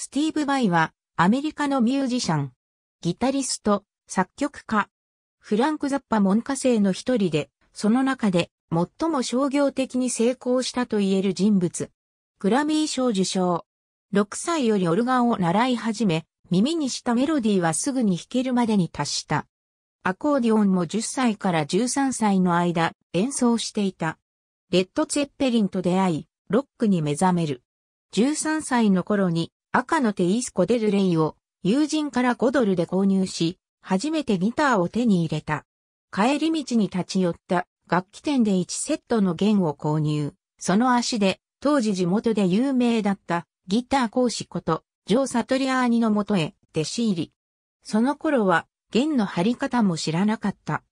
スティーブ・バイは、アメリカのミュージシャン、ギタリスト、作曲家、フランク・ザッパ門下生の一人で、その中で最も商業的に成功したと言える人物。グラミー賞受賞。6歳よりオルガンを習い始め、耳にしたメロディーはすぐに弾けるまでに達した。アコーディオンも10歳から13歳の間演奏していた。レッド・ツェッペリンと出会い、ロックに目覚める。13歳の頃に赤のテイスコ・デルレイを友人から5ドルで購入し、初めてギターを手に入れた。帰り道に立ち寄った楽器店で1セットの弦を購入。その足で、当時地元で有名だったギター講師こと、ジョー・サトリアーニのもとへ弟子入り。その頃は弦の張り方も知らなかった。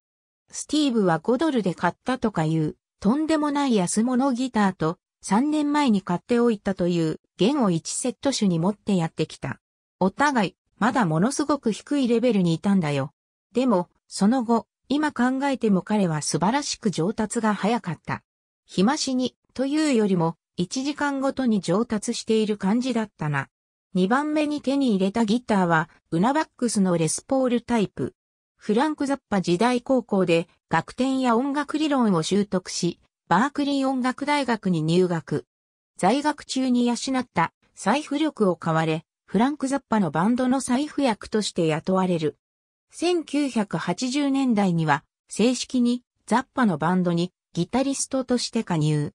スティーブは5ドルで買ったとかいう、とんでもない安物ギターと3年前に買っておいたという弦を1セット種に持ってやってきた。お互い、まだものすごく低いレベルにいたんだよ。でも、その後、今考えても彼は素晴らしく上達が早かった。日増しに、というよりも、1時間ごとに上達している感じだったな。2番目に手に入れたギターは、ウナバックスのレスポールタイプ。フランク・ザッパ時代高校で、楽天や音楽理論を習得し、バークリー音楽大学に入学。在学中に養った財布力を買われ、フランク・ザッパのバンドの財布役として雇われる。1980年代には正式にザッパのバンドにギタリストとして加入。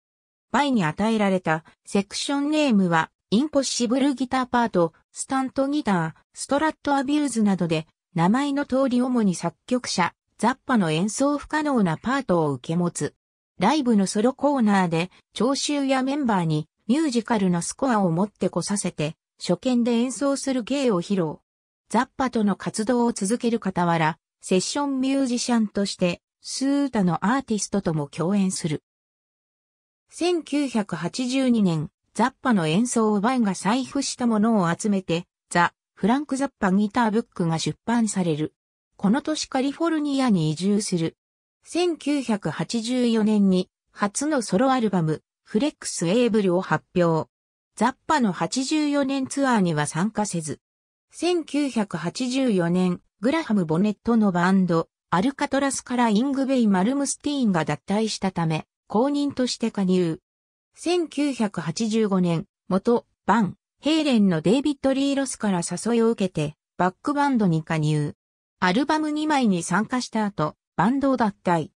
バイに与えられたセクションネームはインポッシブルギターパート、スタントギター、ストラットアビューズなどで名前の通り主に作曲者、ザッパの演奏不可能なパートを受け持つ。ライブのソロコーナーで、聴衆やメンバーにミュージカルのスコアを持ってこさせて、初見で演奏する芸を披露。ザッパとの活動を続ける傍ら、セッションミュージシャンとして、スータのアーティストとも共演する。1982年、ザッパの演奏をバイが財布したものを集めて、ザ・フランク・ザッパギターブックが出版される。この年カリフォルニアに移住する。1984年に初のソロアルバム、フレックス・エーブルを発表。ザッパの84年ツアーには参加せず、1984年、グラハム・ボネットのバンド、アルカトラスからイングベイ・マルムスティーンが脱退したため、公認として加入。1985年、元、バン、ヘイレンのデイビッド・リーロスから誘いを受けて、バックバンドに加入。アルバム2枚に参加した後、バンドを脱退。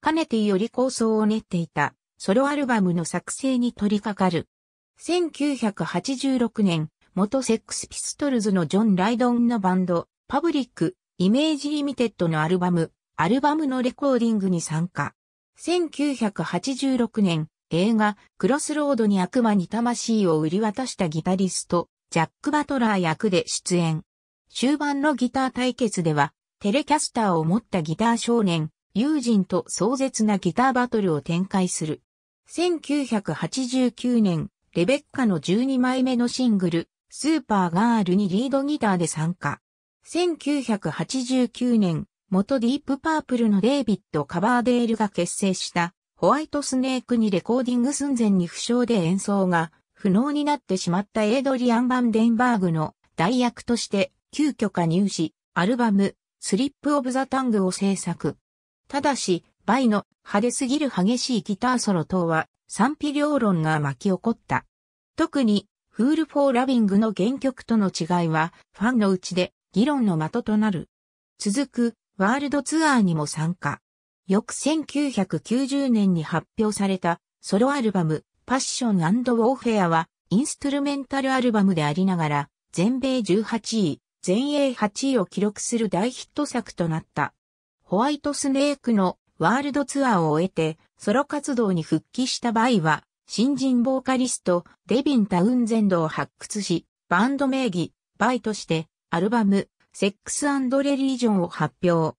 かねてより構想を練っていた、ソロアルバムの作成に取り掛かる。1986年、元セックスピストルズのジョン・ライドンのバンド、パブリック、イメージリミテッドのアルバム、アルバムのレコーディングに参加。1986年、映画、クロスロードに悪魔に魂を売り渡したギタリスト、ジャック・バトラー役で出演。終盤のギター対決では、テレキャスターを持ったギター少年、友人と壮絶なギターバトルを展開する。1989年、レベッカの12枚目のシングル、スーパーガールにリードギターで参加。1989年、元ディープパープルのデイビッド・カバーデールが結成したホワイトスネークにレコーディング寸前に負傷で演奏が不能になってしまったエイドリアン・バンデンバーグの代役として急遽加入し、アルバムスリップ・オブ・ザ・タングを制作。ただし、バイの派手すぎる激しいギターソロ等は賛否両論が巻き起こった。特に、フール・フォー・ラビングの原曲との違いは、ファンのうちで議論の的となる。続く、ワールドツアーにも参加。翌1990年に発表されたソロアルバム、パッションウォーフェアは、インストゥルメンタルアルバムでありながら、全米18位、全英8位を記録する大ヒット作となった。ホワイトスネークのワールドツアーを終えてソロ活動に復帰した場合は、新人ボーカリストデビン・タウンゼンドを発掘し、バンド名義、バイとしてアルバム、セックスレリージョンを発表。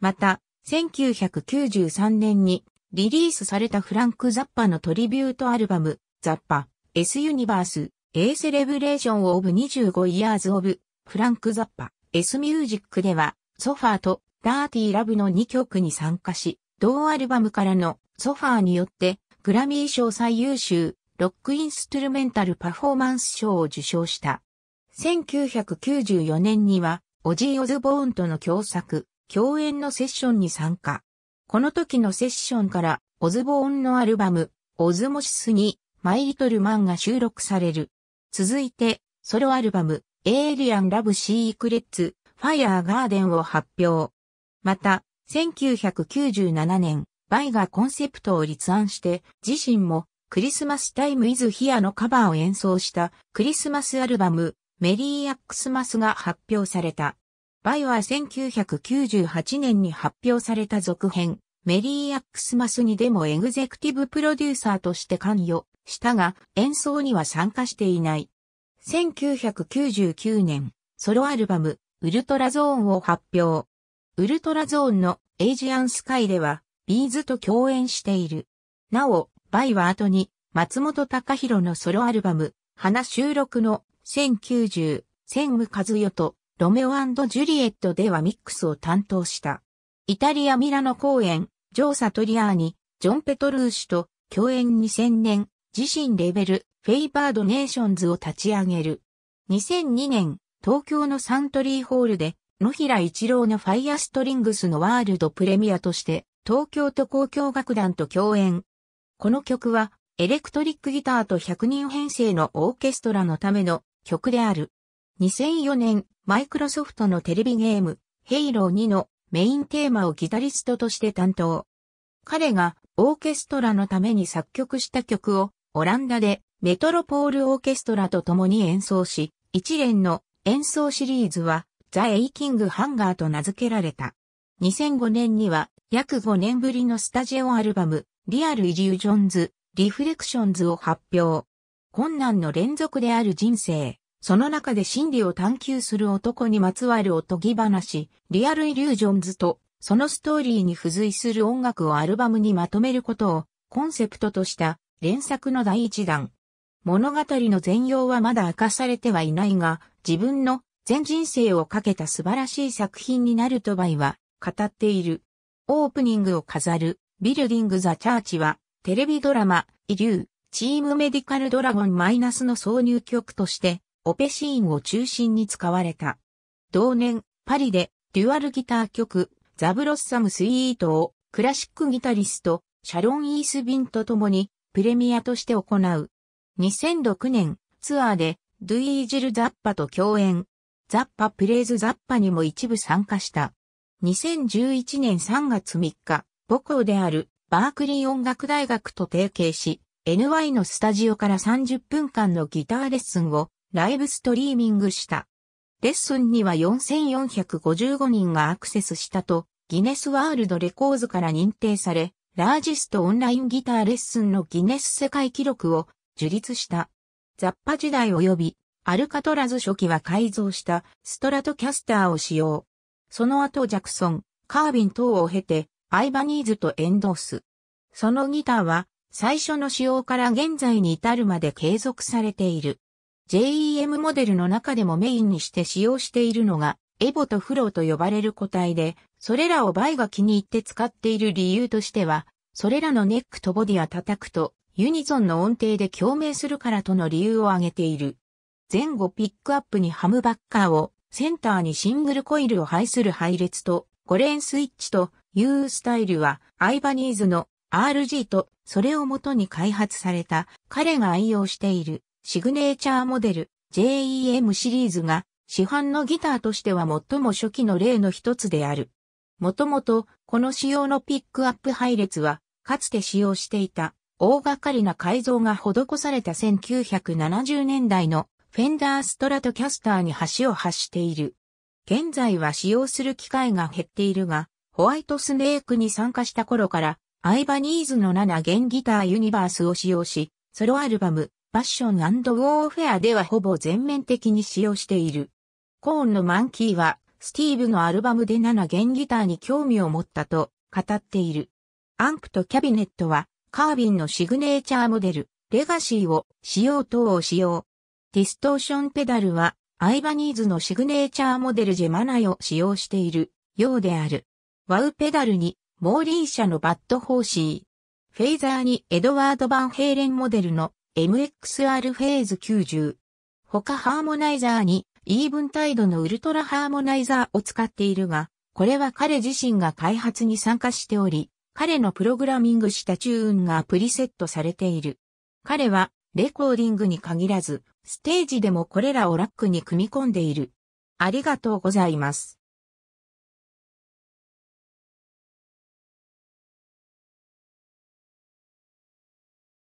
また、1993年にリリースされたフランク・ザッパのトリビュートアルバム、ザッパ、S ユニバース、A c e l e b r a t i o 25イヤーズオブ、フランク・ザッパ、S ミュージックでは、ソファーとダーティーラブの2曲に参加し、同アルバムからのソファーによって、グラミー賞最優秀、ロックインストゥルメンタルパフォーマンス賞を受賞した。1994年には、オジー・オズボーンとの共作、共演のセッションに参加。この時のセッションから、オズボーンのアルバム、オズモシスに、マイリトルマンが収録される。続いて、ソロアルバム、エイリアン・ラブ・シークレッツ・ファイアー・ガーデンを発表。また、1997年、バイがコンセプトを立案して、自身もクリスマスタイム・イズ・ヒアのカバーを演奏したクリスマスアルバム、メリー・アックスマスが発表された。バイは1998年に発表された続編、メリー・アックスマスにでもエグゼクティブプロデューサーとして関与したが、演奏には参加していない。1999年、ソロアルバム、ウルトラゾーンを発表。ウルトラゾーンのエイジアンスカイでは、ビーズと共演している。なお、バイは後に、松本隆弘のソロアルバム、花収録の1090、千無和代と、ロメオジュリエットではミックスを担当した。イタリア・ミラノ公演、ジョー・サトリアーニ、ジョン・ペトルーシュと共演2000年、自身レベルフェイバードネーションズを立ち上げる。2002年、東京のサントリーホールで、野平一郎のファイアストリングスのワールドプレミアとして、東京都交響楽団と共演。この曲は、エレクトリックギターと100人編成のオーケストラのための曲である。2004年、マイクロソフトのテレビゲーム、ヘイロー2のメインテーマをギタリストとして担当。彼がオーケストラのために作曲した曲をオランダでメトロポールオーケストラと共に演奏し、一連の演奏シリーズは、ザ・エイキング・ハンガーと名付けられた。2005年には、約5年ぶりのスタジオアルバム、リアル・イリュージョンズ、リフレクションズを発表。困難の連続である人生。その中で真理を探求する男にまつわるおとぎ話、リアル・イリュージョンズと、そのストーリーに付随する音楽をアルバムにまとめることを、コンセプトとした、連作の第一弾。物語の全容はまだ明かされてはいないが、自分の全人生をかけた素晴らしい作品になるとバイは語っている。オープニングを飾る、ビルディング・ザ・チャーチは、テレビドラマ、イリュー、チームメディカルドラゴンマイナスの挿入曲として、オペシーンを中心に使われた。同年、パリで、デュアルギター曲、ザ・ブロッサム・スイートを、クラシックギタリスト、シャロン・イースビンと共に、プレミアとして行う。2006年、ツアーで、ドゥイージル・ザッパと共演。ザッパ・プレイズ・ザッパにも一部参加した。2011年3月3日、母校であるバークリー音楽大学と提携し、NY のスタジオから30分間のギターレッスンをライブストリーミングした。レッスンには4455人がアクセスしたと、ギネスワールドレコーズから認定され、ラージストオンラインギターレッスンのギネス世界記録を樹立した。雑把時代及び、アルカトラズ初期は改造したストラトキャスターを使用。その後ジャクソン、カービン等を経て、アイバニーズとエンドース。そのギターは、最初の使用から現在に至るまで継続されている。JEM モデルの中でもメインにして使用しているのが、エボとフローと呼ばれる個体で、それらをバイが気に入って使っている理由としては、それらのネックとボディは叩くと、ユニゾンの音程で共鳴するからとの理由を挙げている。前後ピックアップにハムバッカーを、センターにシングルコイルを配する配列と、5レンスイッチというスタイルは、アイバニーズの RG と、それをもとに開発された、彼が愛用している、シグネーチャーモデル、JEM シリーズが、市販のギターとしては最も初期の例の一つである。もともと、この仕様のピックアップ配列は、かつて使用していた大掛かりな改造が施された1970年代のフェンダーストラトキャスターに橋を発している。現在は使用する機会が減っているが、ホワイトスネークに参加した頃から、アイバニーズの7弦ギターユニバースを使用し、ソロアルバム、パッションウォーフェアではほぼ全面的に使用している。コーンのマンキーは、スティーブのアルバムで7弦ギターに興味を持ったと語っている。アンプとキャビネットはカービンのシグネーチャーモデル、レガシーを使用等を使用。ディストーションペダルは、アイバニーズのシグネーチャーモデルジェマナイを使用しているようである。ワウペダルに、モーリー社のバッドホーシー。フェイザーにエドワード・バンヘイレンモデルの MXR フェーズ90。他ハーモナイザーに、イーブンタイドのウルトラハーモナイザーを使っているが、これは彼自身が開発に参加しており、彼のプログラミングしたチューンがプリセットされている。彼はレコーディングに限らず、ステージでもこれらをラックに組み込んでいる。ありがとうございます。